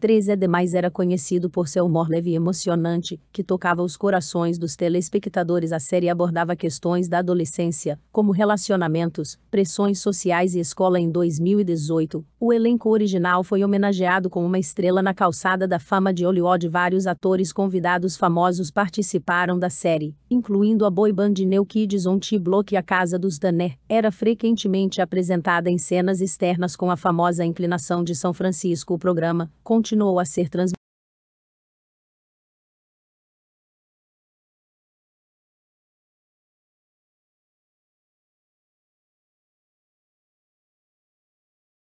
3 demais era conhecido por seu humor leve e emocionante, que tocava os corações dos telespectadores. A série abordava questões da adolescência, como relacionamentos, pressões sociais e escola em 2018. O elenco original foi homenageado com uma estrela na calçada da fama de Hollywood. Vários atores convidados famosos participaram da série, incluindo a boy band New Kids on T-Block e a Casa dos Danner. Era frequentemente apresentada em cenas externas com a famosa inclinação de São Francisco. O programa, com continuou a ser transmitida